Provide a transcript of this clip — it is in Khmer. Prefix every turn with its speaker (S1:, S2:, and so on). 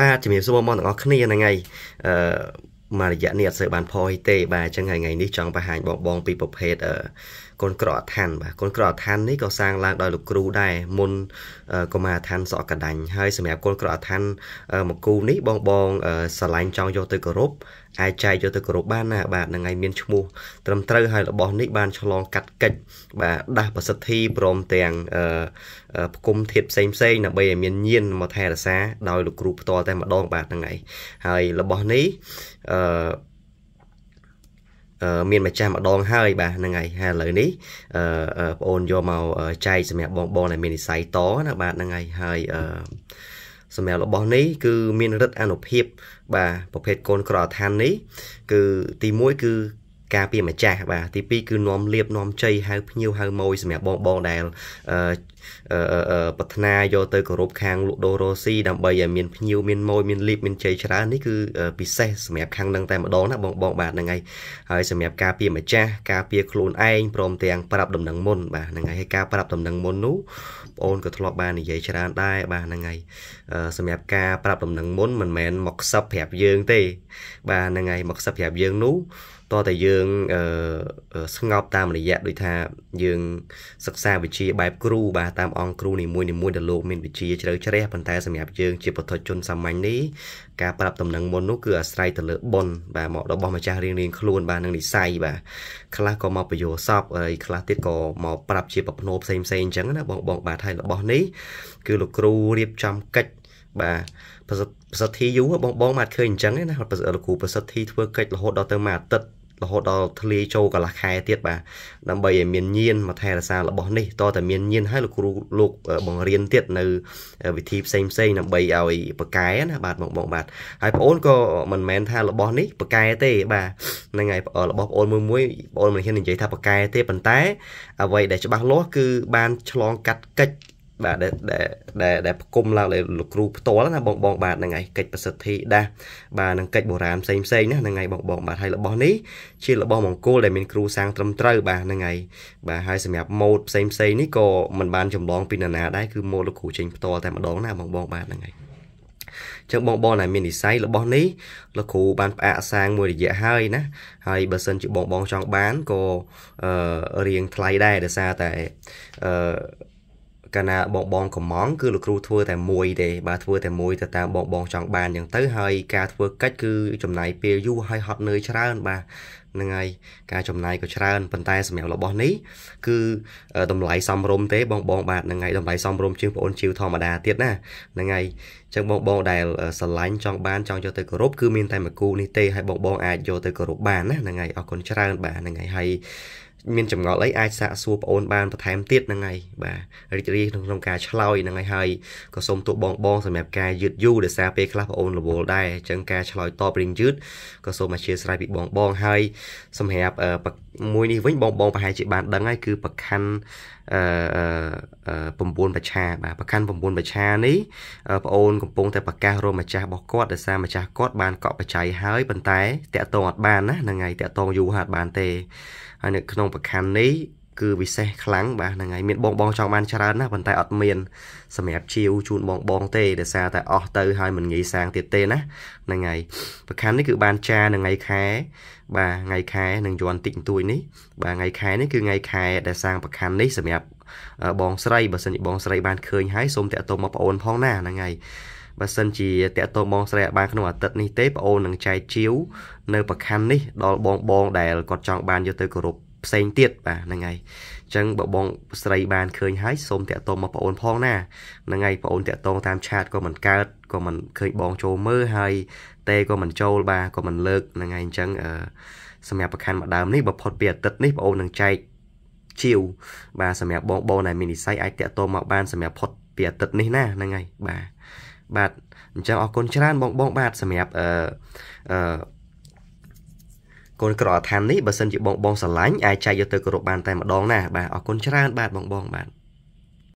S1: បាទជំរាបសួរបងប្អូនទាំងអស់គ្នាថ្ងៃអឺមករយៈនេះអត់សូវបានផុសទេបាទអញ្ចឹងថ្ងៃនេះចង់បង្ហាញបងបងពីប្រភេទអឺកូនក្រអឋានបាទកូនក្រអឋាននេះក៏សាងឡើងដោយលោកគ្រូដែរមុនកុមារឋាន សក់កដាញ់ហើយសម្រាប់កូនក្រអឋានមកគូនេះបងបងស្រឡាញ់ចង់យកទៅគោរពអាចចែកយកទៅគោរពបានណាបាទនឹងឲ្យមានឈ្មោះ ត្រឹមត្រូវហើយរបស់នេះបានឆ្លងកាត់កិច្ចបាទដាស់ប្រសិទ្ធិព្រមទាំងផ្គុំធៀបផ្សេងផ្សេងដើម្បីឲ្យមានញៀនមកថែរក្សាដោយលោកគ្រូផ្ទាល់តែម្ដងបាទហ្នឹងហើយហើយរបស់នេះអឺមានម្ចាស់ម្ដងហើយ បាទហ្នឹងហើយហើយឥឡូវនេះបងអូនយកមកចែកសម្រាប់បងបងដែលមាននិស័យតណាបាទហ្នឹងហើយហើយសម្រាប់របស់នេះគឺ មាន រិទ្ធអនុភាព បាទប្រភេទកូនក្រអឋាននេះ គឺទី1គឺការពារម្ចាស់បាទទី2គឺនាំលៀបនាំជ័យហៅភ្ញៀវហៅម៉ួយសម្រាប់បងបងដែលប្រាថ្នាយកទៅគោរពខាងលោកដូរ៉ូស៊ីដើម្បីឲ្យមានភ្ញៀវមានម៉ួយមានលៀបមានជ័យច្រើននេះគឺពិសេសសម្រាប់ខាងនឹងតែម្ដងណាបងបងបាទហ្នឹងហើយហើយសម្រាប់ការពារម្ចាស់ការពារខ្លួនឯងព្រមទាំងប្រាប់ដំណឹងមុនបាទហ្នឹងហើយហើយការប្រាប់ដំណឹងមុននោះបងអូនក៏ធ្លាប់បាននិយាយច្រើនដែរបាទហ្នឹងហើយសម្រាប់ការប្រាប់ដំណឹងមុនមិនមែនមកខ្សឹបប្រាប់យើងទេបាទហ្នឹងហើយមកខ្សឹបប្រាប់យើងនោះតើតែយើងយើងស្ងប់តាមរយៈដូចថាយើងសិក្សាវិជ្ជាបែបគ្រូបាទតាមអង្គគ្រូនីមួយនីមួយដែលលោកមានវិជ្ជាជ្រៅជ្រះប៉ុន្តែសម្រាប់យើងជាពុទ្ធជនសាមញ្ញនេះការប្រាប់ដំណឹងមុននោះគឺអាស្រ័យទៅលើបុណ្យបាទមករបស់ម្ចាស់រៀងរៀងខ្លួនបាទនឹងនិស័យបាទខ្លះក៏មកបញ្យោសពហើយខ្លះទៀតក៏មកប្រាប់ជាប្រភ្នោផ្សេងផ្សេងអញ្ចឹងណាបងបងបាទហើយរបស់នេះ គឺលោកគ្រូរៀបចំកិច្ចបាទប្រសិទ្ធិយូបងបងមកឃើញអញ្ចឹងណាលោកគ្រូប្រសិទ្ធិធ្វើកិច្ចរហូតដល់ទៅមួយអាទិត្យរហូតដល់ធ្លាយចូលកន្លះខែទៀតបាទដើម្បីឲ្យមានញៀនមកថែរក្សារបស់នេះតតែមានញៀនហើយលោកគ្រូលោកបង្រៀនទៀតនៅវិធីផ្សេងផ្សេងដើម្បីឲ្យប្រកែណាបាទបងបងបាទហើយបងអូនក៏មិនមែនថារបស់នេះប្រកែទេបាទហ្នឹងហើយរបស់បងអូនមួយមួយបងអូនមិនហ៊ាននិយាយថាប្រកែទេប៉ុន្តែអ្វីដែលច្បាស់លាស់គឺបានឆ្លងកាត់កិច្ចបាទដែលដែលដែលផ្គុំឡើងដោយលោកគ្រូផ្ទាល់ណាបងបងបាទហ្នឹងហើយកិច្ចប្រសិទ្ធិដាស់បាទនឹងកិច្ចបុរាណផ្សេងផ្សេងណាហ្នឹងហើយបងបងបាទហើយរបស់នេះជារបស់មង្គលដែលមានគ្រូសាងត្រឹមត្រូវបាទហ្នឹងហើយបាទហើយសម្រាប់ម៉ូតផ្សេងផ្សេងនេះក៏មិនបានចម្លងពីនរណាដែរគឺម៉ូតលោកគ្រូចេញផ្ទាល់តែម្ដងណាបងបងបាទហ្នឹងហើយចឹងបងបងដែលមាននិស័យរបស់នេះលោកគ្រូបានផ្អាកសាងមួយរយៈហើយណាហើយបើសិនជាបងបងចង់បានក៏អឺរៀងថ្លៃដែរដោយសារតែអឺកាលណាបងបងកំងគឺលោកគ្រូធ្វើតែមួយទេបាទធ្វើតែមួយទៅតាមបងបងចង់បានអញ្ចឹងទៅហើយការធ្វើកិច្ចគឺចំណាយពេលយូរហើយហត់នឿយច្រើនបាទហ្នឹងហើយការចំណាយក៏ច្រើនប៉ុន្តែសម្រាប់របស់នេះ គឺតម្លៃសមរម្យទេបងបងបាទហ្នឹងហើយតម្លៃសមរម្យជាងបងអូនជីវធម្មតាទៀតណាហ្នឹងហើយអញ្ចឹងបងបង ដែលស្រឡាញ់ចង់បានចង់យកទៅគោរពគឺមានតែមួយគូនេះទេហើយបងបងអាចយកទៅគោរពបានណាហ្នឹងហើយអរគុណច្រើនបាទហ្នឹងហើយហើយមានចម្ងល់អីអាចសាកសួរប្អូនបានបន្ថែមទៀតហ្នឹងហើយបាទរីករាយក្នុងក្នុងការឆ្លើយហ្នឹងហើយហើយក៏សូមទូបងបងសម្រាប់ការយឺតយូរដោយសារពេលខ្លះប្អូនរវល់ដែរអញ្ចឹងការឆ្លើយតបរៀងយឺតក៏សូមអធិស្ឋានពីបងបងហើយ សម្រាប់មួយនេះវិញបងបងប្រហែលជាបានដឹងហើយគឺប្រខណ្ឌអឺ9ប្រឆាបាទប្រខណ្ឌ9ប្រឆានេះប្អូនកំពុងតែប្រកាសរកម្ចាស់របស់គាត់ដោយសារម្ចាស់គាត់បានកក់បច្ច័យហើយប៉ុន្តែតាក់ទងអត់បានណាហ្នឹងហើយតាក់ទងយូរហ่าអត់បានទេហើយនៅក្នុងប្រខណ្ឌនេះគឺពិសេសខ្លាំងបាទហ្នឹងហើយមានបងបងចង់បានច្រើនណាស់ប៉ុន្តែអត់មានសម្រាប់ជាវជូនបងបងទេដោយសារតែអស់ទៅហើយមិនងាយសាងទៀតទេណាហ្នឹងហើយប្រខណ្ឌនេះគឺបានចារនឹងថ្ងៃខែ បាទថ្ងៃខែនឹងយន់តិចតួចនេះបាទថ្ងៃខែនេះគឺថ្ងៃខែដែលសាងប្រខណ្ឌនេះសម្រាប់បងស្រីបើសិនជាបងស្រីបានឃើញហើយសូមតាក់ទងមកបងអូនផងណាហ្នឹងហើយបើសិនជាតកតបងស្រីអាចបានក្នុងអាទិត្យនេះទេបងអូននឹងចែកជាវនៅប្រខណ្ឌនេះដល់បងបងដែលគាត់ចង់បានយកទៅគោរពផ្សេងទៀតបាទហ្នឹងហើយអញ្ចឹងបើបងស្រីបានឃើញហើយសូមតាក់ទងមកបងអូនផងណាហ្នឹងហើយបងអូនតាក់ទងតាមឆាតក៏មិនកើតក៏មិនឃើញបងចូលមើលហើយតេក៏មិនចូលបាទក៏មិនលើកហ្នឹងហើយអញ្ចឹងអឺសម្រាប់ប្រខណ្ឌមកដើមនេះបើផុតពីអាទិត្យនេះបងអូននឹងចែកជាវបាទសម្រាប់បងបងដែលមាននិស័យអាចតាក់ទងមកបានសម្រាប់ផុតពីអាទិត្យនេះណាហ្នឹងហើយបាទបាទអញ្ចឹងអរគុណច្រើនបងបងបាទសម្រាប់អឺអឺកូនក្រអឋាននេះបើសិនជាបងបងស្រឡាញ់អាចចែកយកទៅគោរពបានតែម្ដងណាបាទអរគុណច្រើន បាទបងបងបាទ